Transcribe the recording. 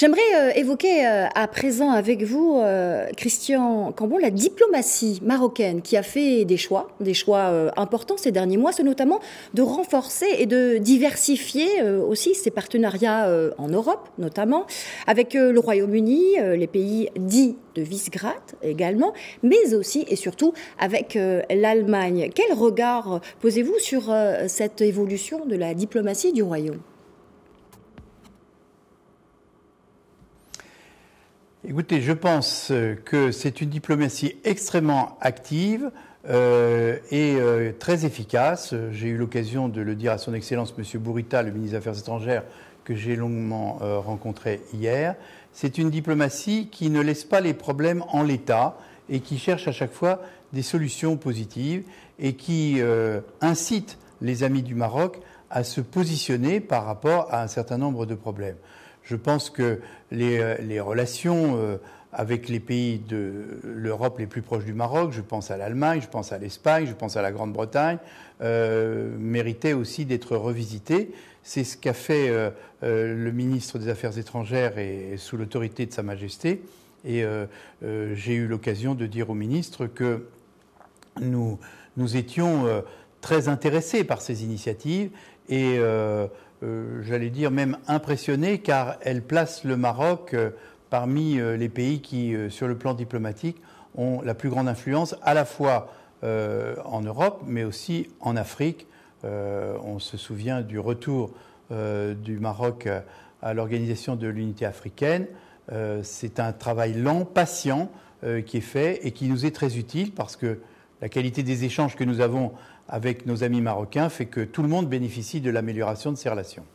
J'aimerais euh, évoquer euh, à présent avec vous, euh, Christian Cambon, la diplomatie marocaine qui a fait des choix, des choix importants ces derniers mois, c'est notamment de renforcer et de diversifier aussi ses partenariats en Europe, notamment avec le Royaume-Uni, les pays dits de Visegrad également, mais aussi et surtout avec l'Allemagne. Quel regard posez-vous sur cette évolution de la diplomatie du Royaume Écoutez, je pense euh, que c'est une diplomatie extrêmement active euh, et euh, très efficace. J'ai eu l'occasion de le dire à son Excellence M. Bourita, le ministre des Affaires étrangères, que j'ai longuement rencontré hier. C'est une diplomatie qui ne laisse pas les problèmes en l'état et qui cherche à chaque fois des solutions positives et qui incite les amis du Maroc à se positionner par rapport à un certain nombre de problèmes. Je pense que les, euh, relations euh, avec les pays de l'Europe les plus proches du Maroc, je pense à l'Allemagne, je pense à l'Espagne, je pense à la Grande-Bretagne, euh, méritaient aussi d'être revisitées. C'est ce qu'a fait le ministre des Affaires étrangères et, sous l'autorité de Sa Majesté. Et j'ai eu l'occasion de dire au ministre que nous, nous étions très intéressé par ces initiatives et, euh, euh, j'allais dire, même impressionné car elle place le Maroc euh, parmi les pays qui, sur le plan diplomatique, ont la plus grande influence à la fois en Europe, mais aussi en Afrique. on se souvient du retour du Maroc à l'organisation de l'unité africaine. C'est un travail lent, patient, qui est fait et qui nous est très utile parce que la qualité des échanges que nous avons avec nos amis marocains fait que tout le monde bénéficie de l'amélioration de ces relations.